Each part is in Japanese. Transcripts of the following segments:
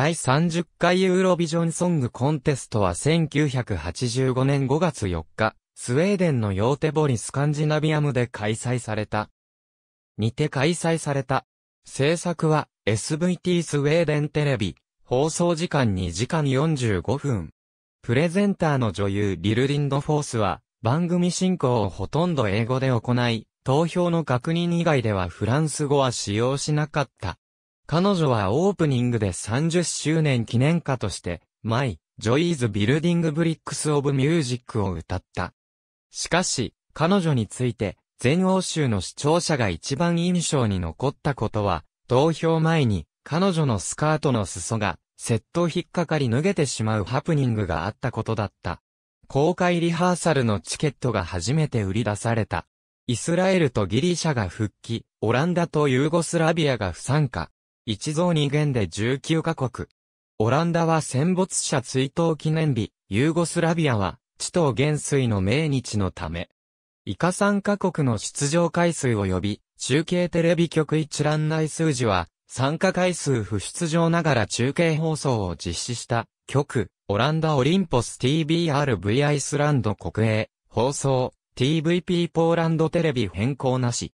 第30回ユーロビジョンソングコンテストは1985年5月4日、スウェーデンのヨーテボリスカンジナビアムで開催された。にて開催された。制作は SVT スウェーデンテレビ、放送時間2時間45分。プレゼンターの女優リル・リンドフォースは、番組進行をほとんど英語で行い、投票の確認以外ではフランス語は使用しなかった。彼女はオープニングで30周年記念歌として、マイ・ジョイーズ・ビルディング・ブリックス・オブ・ミュージックを歌った。しかし、彼女について、全欧州の視聴者が一番印象に残ったことは、投票前に、彼女のスカートの裾が、セット引っかかり脱げてしまうハプニングがあったことだった。公開リハーサルのチケットが初めて売り出された。イスラエルとギリシャが復帰、オランダとユーゴスラビアが不参加。一増二元で19カ国。オランダは戦没者追悼記念日、ユーゴスラビアは、地頭元帥の命日のため、以下三カ国の出場回数及び、中継テレビ局一覧内数字は、参加回数不出場ながら中継放送を実施した、局、オランダオリンポス TBRV アイスランド国営、放送、TVP ポーランドテレビ変更なし。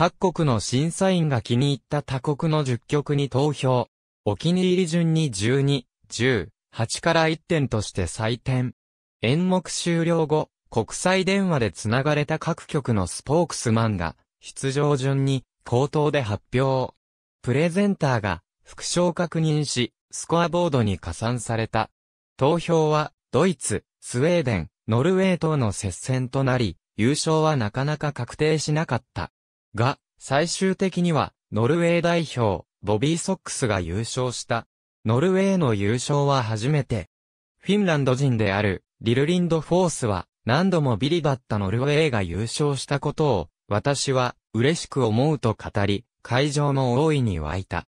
各国の審査員が気に入った他国の10曲に投票。お気に入り順に12、10、8から1点として採点。演目終了後、国際電話で繋がれた各局のスポークスマンが、出場順に、口頭で発表。プレゼンターが、副賞確認し、スコアボードに加算された。投票は、ドイツ、スウェーデン、ノルウェー等の接戦となり、優勝はなかなか確定しなかった。が、最終的には、ノルウェー代表、ボビー・ソックスが優勝した。ノルウェーの優勝は初めて。フィンランド人である、リルリンド・フォースは、何度もビリだったノルウェーが優勝したことを、私は、嬉しく思うと語り、会場も大いに湧いた。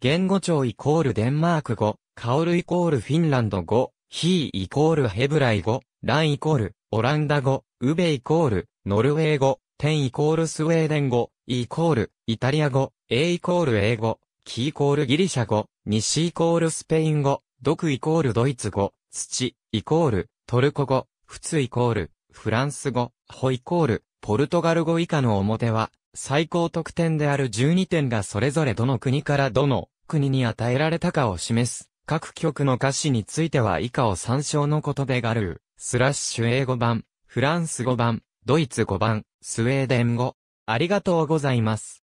言語帳イコールデンマーク語、カオルイコールフィンランド語、ヒーイコールヘブライ語、ランイコールオランダ語、ウベイコールノルウェー語、点イコールスウェーデン語、イコール、イタリア語、A イコール英語、キイコールギリシャ語、西イコールスペイン語、毒イコールドイツ語、土、イコール、トルコ語、仏イコール、フランス語、ホイコール、ポルトガル語以下の表は、最高得点である12点がそれぞれどの国からどの国に与えられたかを示す。各曲の歌詞については以下を参照のことでガルー、スラッシュ英語版、フランス語版、ドイツ語版、スウェーデン語。ありがとうございます。